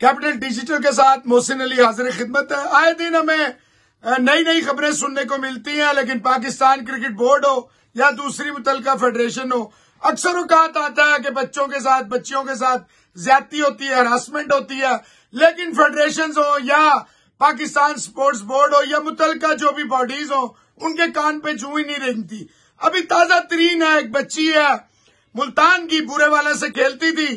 capital digital के साथ मोहसिन अली हाजिर खिदमत है आए दिन हमें नई नई खबरें सुनने को मिलती हैं लेकिन पाकिस्तान क्रिकेट बोर्ड हो या दूसरी मुतल फेडरेशन हो अक्सर उकात आता है कि बच्चों के साथ बच्चियों के साथ ज्यादती होती है हरासमेंट होती है लेकिन फेडरेशन हो या पाकिस्तान स्पोर्ट्स बोर्ड हो या मुतल जो भी बॉडीज हो उनके कान पे जू ही नहीं रहती अभी ताजा तरीन है एक बच्ची है मुल्तान की बुरे वाला से खेलती थी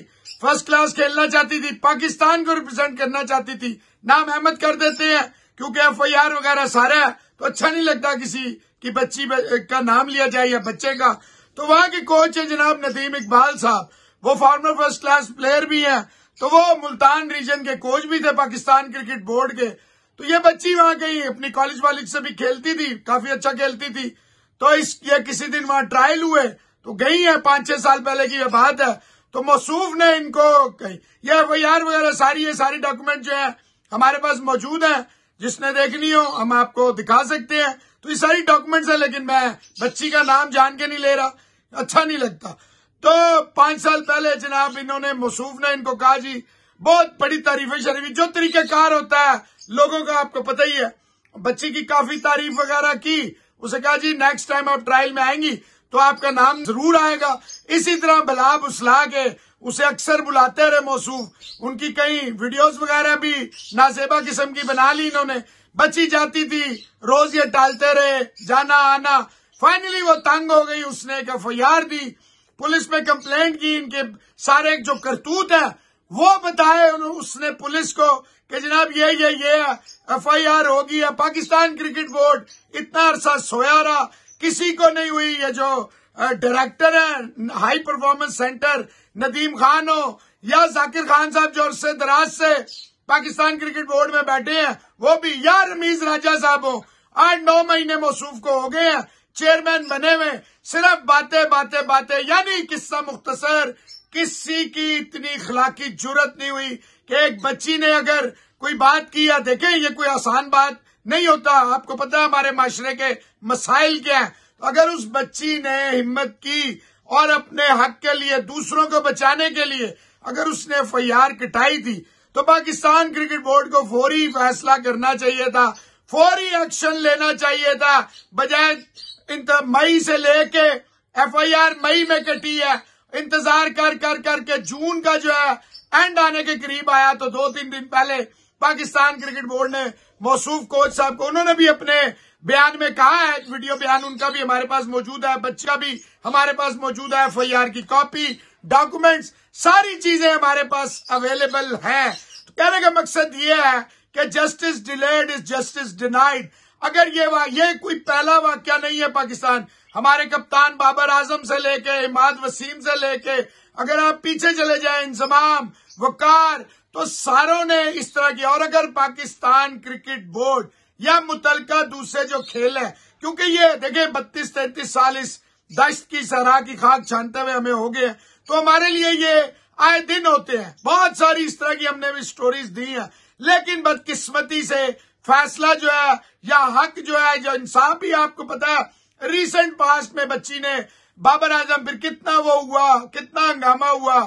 फर्स्ट क्लास खेलना चाहती थी पाकिस्तान को रिप्रेजेंट करना चाहती थी नाम अहमद कर देते हैं क्योंकि एफ आई आर वगैरह सारा है तो अच्छा नहीं लगता किसी की बच्ची का नाम लिया जाए या बच्चे का तो वहां के कोच है जनाब नदीम इकबाल साहब वो फॉर्मर फर्स्ट क्लास प्लेयर भी है तो वो मुल्तान रीजन के कोच भी थे पाकिस्तान क्रिकेट बोर्ड के तो ये बच्ची वहां गई अपनी कॉलेज वालिक से भी खेलती थी काफी अच्छा खेलती थी तो इस ये किसी दिन वहां ट्रायल हुए तो गई है पांच छह साल पहले की यह बात है तो मसूफ ने इनको कही ये एफ आई आर वगैरह सारी ये सारी डॉक्यूमेंट जो है हमारे पास मौजूद है जिसने देखनी हो हम आपको दिखा सकते हैं तो ये सारी डॉक्यूमेंट्स है लेकिन मैं बच्ची का नाम जान के नहीं ले रहा अच्छा नहीं लगता तो पांच साल पहले जनाब इन्होंने मसूफ ने इनको कहा जी बहुत बड़ी तारीफ शरीफ जो तरीकेकार होता है लोगों का आपको पता ही है बच्ची की काफी तारीफ वगैरह की उसे कहा जी नेक्स्ट टाइम आप ट्रायल में आएंगी तो आपका नाम जरूर आएगा इसी तरह बलाब उसला के उसे अक्सर बुलाते रहे मौसू उनकी कई वीडियोस वगैरह भी नाजेबा किस्म की बना ली इन्होंने बची जाती थी रोज ये टालते रहे जाना आना फाइनली वो तंग हो गई उसने एक एफ दी पुलिस में कंप्लेंट की इनके सारे जो करतूत है वो बताए उसने पुलिस को कि जनाब ये ये ये एफ आई आर होगी या पाकिस्तान क्रिकेट बोर्ड इतना अरसा सोया रहा किसी को नहीं हुई ये जो डायरेक्टर है high performance centre Nadeem Khan हो या जाकिर खान साहब जो अरसे दराज से पाकिस्तान क्रिकेट बोर्ड में बैठे हैं वो भी या रमीज राजा साहब हो आठ नौ महीने मौसू को हो गए हैं चेयरमैन बने हुए सिर्फ बातें बातें बातें यानी किस्सा मुख्तसर किसी की इतनी खलाकी जरूरत नहीं हुई कि एक बच्ची ने अगर कोई बात की या देखे ये कोई आसान बात नहीं होता आपको पता है हमारे माशरे के मसाइल क्या है तो अगर उस बच्ची ने हिम्मत की और अपने हक के लिए दूसरों को बचाने के लिए अगर उसने एफ कटाई थी तो पाकिस्तान क्रिकेट बोर्ड को फौरी फैसला करना चाहिए था फौरी एक्शन लेना चाहिए था बजाय मई से लेके आर मई में कटी है इंतजार कर कर करके जून का जो है एंड आने के करीब आया तो दो तीन दिन पहले पाकिस्तान क्रिकेट बोर्ड ने मौसूफ कोच साहब को उन्होंने भी अपने बयान में कहा है वीडियो बयान उनका भी हमारे पास मौजूद है बच्चा भी हमारे पास मौजूद है एफ की कॉपी डॉक्यूमेंट्स सारी चीजें हमारे पास अवेलेबल है तो कहने का मकसद ये है कि justice delayed is justice denied अगर ये ये कोई पहला वाक्य नहीं है पाकिस्तान हमारे कप्तान बाबर आजम से लेके इमाद वसीम से लेके अगर आप पीछे चले जाए इंजमाम वकार तो सारों ने इस तरह की और अगर पाकिस्तान क्रिकेट बोर्ड या मुतलका दूसरे जो खेल है क्योंकि ये देखे बत्तीस तैतीस साल इस दश्त की सराह की खाक छानते हुए हमें हो गए तो हमारे लिए ये आए दिन होते हैं बहुत सारी इस तरह की हमने भी स्टोरीज दी हैं लेकिन बदकिस्मती से फैसला जो है या हक जो है जो इंसाफ भी आपको पता है रिसेंट पास्ट में बच्ची ने बाबर आजम फिर कितना वो हुआ कितना हंगामा हुआ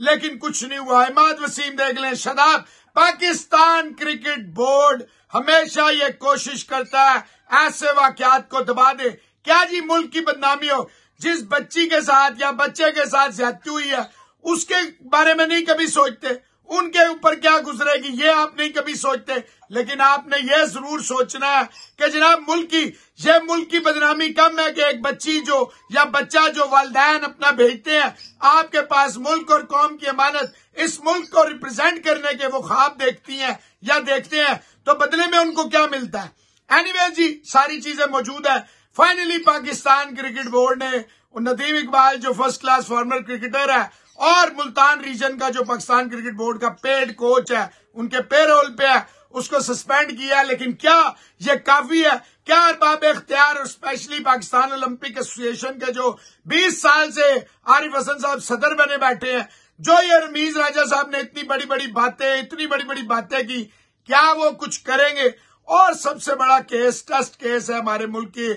लेकिन कुछ नहीं हुआ इमाद वसीम देख लें शदाब पाकिस्तान क्रिकेट बोर्ड हमेशा ये कोशिश करता है ऐसे वाकत को दबा दे क्या जी मुल्क की बदनामी हो जिस बच्ची के साथ या बच्चे के साथ ज्यादती हुई है उसके बारे में नहीं कभी सोचते उनके ऊपर क्या गुजरेगी ये आप नहीं कभी सोचते लेकिन आपने ये जरूर सोचना है कि जनाब मुल्क की ये मुल्क की बदनामी कम है कि एक बच्ची जो या बच्चा जो वालदेन अपना भेजते हैं आपके पास मुल्क और कौम की अमानत इस मुल्क को रिप्रेजेंट करने के वो ख्वाब देखती हैं या देखते हैं तो बदले में उनको क्या मिलता है एनी anyway जी सारी चीजें मौजूद है फाइनली पाकिस्तान क्रिकेट बोर्ड ने नदीम इकबाल जो फर्स्ट क्लास फॉर्मर क्रिकेटर है और मुल्तान रीजन का जो पाकिस्तान क्रिकेट बोर्ड का पेड कोच है उनके पेरोल पे है उसको सस्पेंड किया है लेकिन क्या ये काफी है क्या अरबाब इख्तियार और स्पेशली पाकिस्तान ओलंपिक एसोसिएशन के जो 20 साल से आरिफ हसन साहब सदर बने बैठे हैं जो ये रमीज राजा साहब ने इतनी बड़ी बड़ी बातें इतनी बड़ी बड़ी बातें की क्या वो कुछ करेंगे और सबसे बड़ा केस टेस्ट केस है हमारे मुल्क की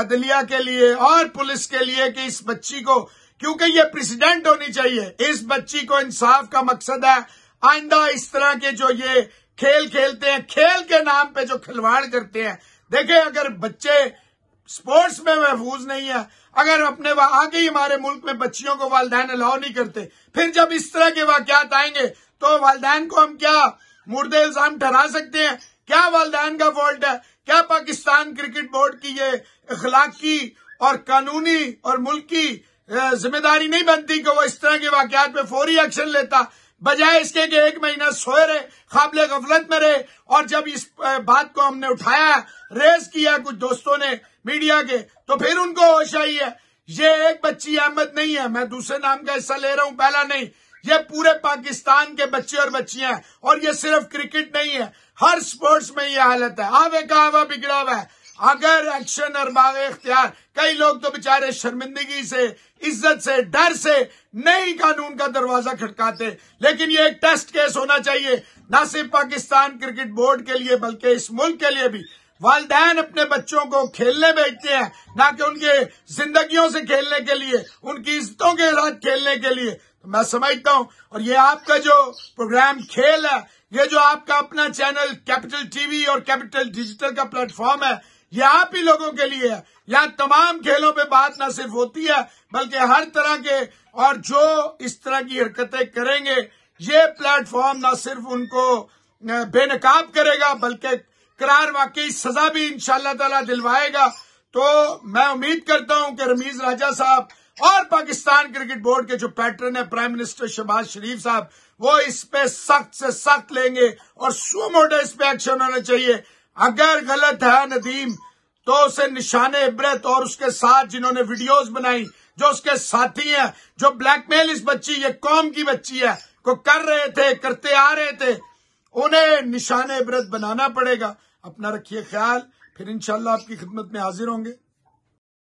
अदलिया के लिए और पुलिस के लिए कि इस बच्ची को क्योंकि ये प्रेसिडेंट होनी चाहिए इस बच्ची को इंसाफ का मकसद है आइंदा इस तरह के जो ये खेल खेलते हैं खेल के नाम पे जो खिलवाड़ करते हैं देखें अगर बच्चे स्पोर्ट्स में महफूज नहीं है अगर अपने आगे ही हमारे मुल्क में बच्चियों को वालदेन अलाउ नहीं करते फिर जब इस तरह के वाकत आएंगे तो वालदेन को हम क्या मुर्दे इल्जाम ठहरा सकते हैं क्या वालदेन का फॉल्ट है क्या पाकिस्तान क्रिकेट बोर्ड की ये इखलाकी और कानूनी और मुल्की जिम्मेदारी नहीं बनती कि वो इस तरह के वाकत पे फौरी एक्शन लेता बजाय इसके कि एक महीना सोए रहे काबले गफलत में रहे और जब इस बात को हमने उठाया रेस किया कुछ दोस्तों ने मीडिया के तो फिर उनको होश आई है ये एक बच्ची अहमद नहीं है मैं दूसरे नाम का हिस्सा ले रहा हूं पहला नहीं ये पूरे पाकिस्तान के बच्चे और बच्चियां हैं और ये सिर्फ क्रिकेट नहीं है हर स्पोर्ट्स में ये हालत है आवे का आवा बिगड़ा हुआ है अगर एक्शन और बावे इख्तियार कई लोग तो बेचारे शर्मिंदगी से इज्जत से डर से नई कानून का दरवाजा खटकाते लेकिन ये एक टेस्ट केस होना चाहिए न सिर्फ पाकिस्तान क्रिकेट बोर्ड के लिए बल्कि इस मुल्क के लिए भी वालदेन अपने बच्चों को खेलने भेजते हैं ना कि उनके जिंदगियों से खेलने के लिए उनकी इज्जतों के साथ खेलने के लिए मैं समझता हूं और ये आपका जो प्रोग्राम खेल है ये जो आपका अपना चैनल कैपिटल टीवी और कैपिटल डिजिटल का प्लेटफॉर्म है ये आप ही लोगों के लिए है यहाँ तमाम खेलों पे बात ना सिर्फ होती है बल्कि हर तरह के और जो इस तरह की हरकतें करेंगे ये प्लेटफॉर्म ना सिर्फ उनको बेनकाब करेगा बल्कि करार वाकई सजा भी इनशाला ताला दिलवाएगा तो मैं उम्मीद करता हूं कि रमीज राजा साहब और पाकिस्तान क्रिकेट बोर्ड के जो पैटर्न है प्राइम मिनिस्टर शहबाज शरीफ साहब वो इस पे सख्त से सख्त लेंगे और मोटे इस पे एक्शन होना चाहिए अगर गलत है नदीम तो उसे निशाने इब्रत और उसके साथ जिन्होंने वीडियोस बनाई जो उसके साथी हैं जो ब्लैकमेल इस बच्ची ये कौम की बच्ची है को कर रहे थे करते आ रहे थे उन्हें निशाने इब्रत बनाना पड़ेगा अपना रखिए ख्याल फिर इनशाला आपकी खिदमत में हाजिर होंगे